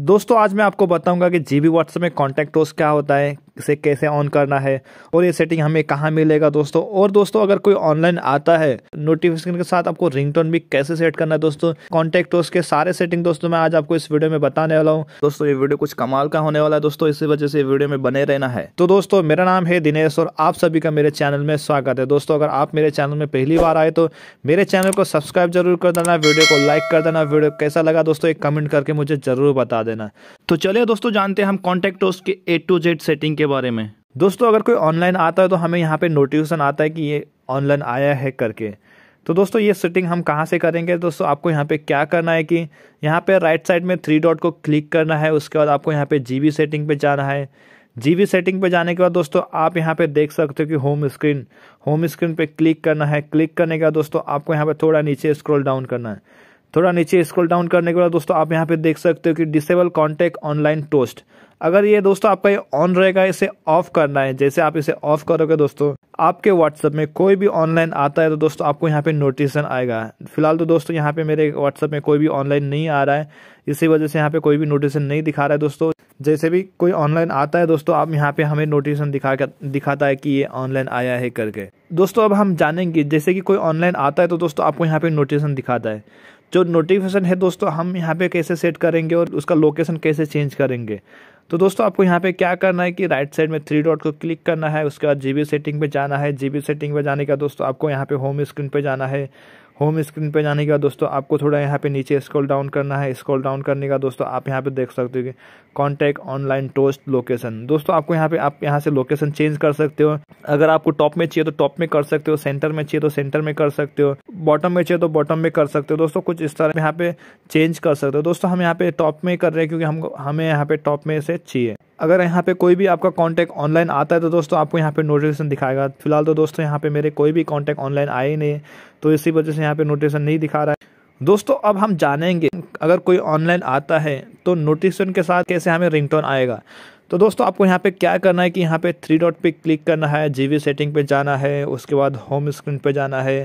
दोस्तों आज मैं आपको बताऊंगा कि बी व्हाट्सएप में कॉन्टैक्ट टोस्ट क्या होता है से कैसे ऑन करना है और ये सेटिंग हमें कहाँ मिलेगा दोस्तों और दोस्तों अगर कोई ऑनलाइन आता है नोटिफिकेशन के साथ आपको रिंगटोन भी कैसे सेट करना है दोस्तों कॉन्टेक्ट तो के सारे सेटिंग दोस्तों मैं आज आपको इस वीडियो में बताने वाला हूँ दोस्तों ये वीडियो कुछ कमाल का होने वाला है दोस्तों इसी वजह से वीडियो में बने रहना है तो दोस्तों मेरा नाम है दिनेश और आप सभी का मेरे चैनल में स्वागत है दोस्तों अगर आप मेरे चैनल में पहली बार आए तो मेरे चैनल को सब्सक्राइब जरूर कर देना वीडियो को लाइक कर देना वीडियो कैसा लगा दोस्तों एक कमेंट करके मुझे जरूर बता देना तो चलिए दोस्तों जानते हैं हम कॉन्टैक्ट होस्ट के ए टू जेड सेटिंग के बारे में दोस्तों अगर कोई ऑनलाइन आता है तो हमें यहाँ पे नोटिफिकेशन आता है कि ये ऑनलाइन आया है करके तो दोस्तों ये सेटिंग हम कहाँ से करेंगे दोस्तों आपको यहाँ पे क्या करना है कि यहाँ पे राइट साइड में थ्री डॉट को क्लिक करना है उसके बाद आपको यहाँ पे जीबी सेटिंग पे जाना है जीबी सेटिंग पे जाने के बाद दोस्तों आप यहाँ पे देख सकते हो कि होम स्क्रीन होम स्क्रीन पे क्लिक करना है क्लिक करने के बाद दोस्तों आपको यहाँ पे थोड़ा नीचे स्क्रोल डाउन करना है थोड़ा नीचे स्क्रॉल डाउन करने के बाद दोस्तों आप यहाँ पे देख सकते हो कि डिसेबल कॉन्टैक्ट ऑनलाइन टोस्ट अगर ये दोस्तों आपका ये ऑन रहेगा इसे ऑफ करना है जैसे आप इसे ऑफ करोगे दोस्तों आपके व्हाट्सएप में कोई भी ऑनलाइन आता है तो दोस्तों आपको यहाँ पे नोटिफिकेशन आएगा फिलहाल तो दोस्तों यहाँ पे मेरे व्हाट्सएप में कोई भी ऑनलाइन नहीं आ रहा है इसी वजह से यहाँ पे कोई भी नोटिफिकेशन नहीं दिखा रहा है दोस्तों जैसे भी कोई ऑनलाइन आता है दोस्तों आप यहाँ पे हमें नोटिफिकेशन दिखा कर दिखाता है कि ये ऑनलाइन आया है करके दोस्तों अब हम जानेंगे जैसे कि कोई ऑनलाइन आता है तो दोस्तों आपको यहाँ पे नोटिफिकेशन दिखाता है जो नोटिफिकेशन है दोस्तों हम यहाँ पे कैसे सेट करेंगे और उसका लोकेशन कैसे चेंज करेंगे तो दोस्तों आपको यहाँ पे क्या करना है कि राइट साइड में थ्री डॉट को क्लिक करना है उसके बाद जीबी सेटिंग पे जाना है जीबी सेटिंग पे जाने का दोस्तों आपको यहाँ पे होम स्क्रीन पे जाना है होम स्क्रीन पे जाने के बाद दोस्तों आपको थोड़ा यहाँ पे नीचे स्क्रॉल डाउन करना है स्क्रॉल डाउन करने का दोस्तों आप यहाँ पे देख सकते हो कि कॉन्टैक्ट ऑनलाइन टोस्ट लोकेशन दोस्तों आपको यहाँ पे आप यहाँ से लोकेशन चेंज कर सकते हो अगर आपको टॉप में चाहिए तो टॉप में कर सकते हो सेंटर में चाहिए तो सेंटर में कर सकते हो बॉटम में चाहिए तो बॉटम में कर सकते हो दोस्तों कुछ इस तरह यहाँ पे चेंज कर सकते हो दोस्तों हम यहाँ पे टॉप में कर रहे हैं क्योंकि हम हमें यहाँ पे टॉप में से चाहिए अगर यहाँ पे कोई भी आपका कॉन्टैक्ट ऑनलाइन आता है तो दोस्तों आपको यहाँ पे नोटिफिकेशन दिखाएगा फिलहाल तो दोस्तों यहाँ पे मेरे कोई भी कॉन्टैक्ट ऑनलाइन आए ही नहीं तो इसी वजह से यहाँ पे नोटिफिकेशन नहीं दिखा रहा है दोस्तों अब हम जानेंगे अगर कोई ऑनलाइन आता है तो नोटिफिकेशन के साथ कैसे हमें रिंगटोन आएगा तो दोस्तों आपको यहाँ पे क्या करना है कि यहाँ पे थ्री डॉट पे क्लिक करना है जी सेटिंग पे जाना है उसके बाद होम स्क्रीन पे जाना है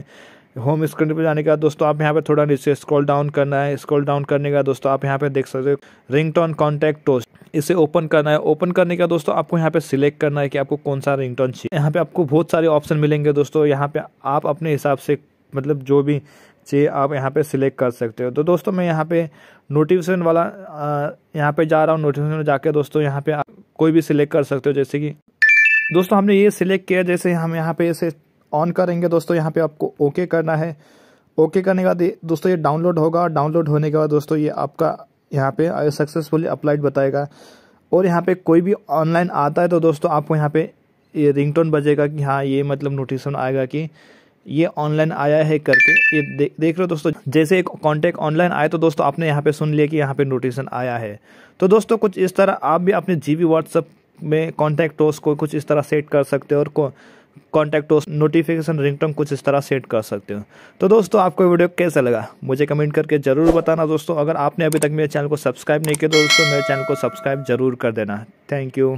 होम स्क्रीन पे जाने के बाद दोस्तों आप यहाँ पे थोड़ा नीचे स्क्रॉल डाउन करना है स्क्रॉल डाउन करने का दोस्तों आप यहाँ पे देख सकते हो रिंग कॉन्टैक्ट टोस्ट इसे ओपन करना है ओपन करने का दोस्तों आपको यहाँ पे सिलेक्ट करना है कि आपको कौन सा रिंगटोन चाहिए यहाँ पे आपको बहुत सारे ऑप्शन मिलेंगे दोस्तों यहाँ पे आप अपने हिसाब से मतलब जो भी चाहिए आप यहाँ पे सिलेक्ट कर सकते हो तो दोस्तों मैं यहाँ पे नोटिफिकेशन वाला यहाँ पे जा रहा हूँ नोटिफिकेशन जाके दोस्तों यहाँ पे कोई भी सिलेक्ट कर सकते हो जैसे कि दोस्तों हमने ये सिलेक्ट किया जैसे हम यहाँ पे इसे ऑन करेंगे दोस्तों यहाँ पे आपको ओके करना है ओके करने के बाद दोस्तों ये डाउनलोड होगा डाउनलोड होने के बाद दोस्तों ये आपका यहाँ पे आई सक्सेसफुली अप्लाइड बताएगा और यहाँ पे कोई भी ऑनलाइन आता है तो दोस्तों आपको यहाँ पे ये रिंगटोन बजेगा कि हाँ ये मतलब नोटिफिकेशन आएगा कि ये ऑनलाइन आया है करके ये दे, देख रहे हो दोस्तों जैसे एक कॉन्टेक्ट ऑनलाइन आया तो दोस्तों आपने यहाँ पे सुन लिया कि यहाँ पे नोटिफिकेशन आया है तो दोस्तों कुछ इस तरह आप भी अपने जी बी व्हाट्सअप में कॉन्टैक्ट टोस को कुछ इस तरह सेट कर सकते हो और को कॉन्टैक्ट और नोटिफिकेशन रिंगटोन कुछ इस तरह सेट कर सकते हो तो दोस्तों आपको वीडियो कैसा लगा मुझे कमेंट करके ज़रूर बताना दोस्तों अगर आपने अभी तक मेरे चैनल को सब्सक्राइब नहीं किया तो दोस्तों मेरे चैनल को सब्सक्राइब जरूर कर देना थैंक यू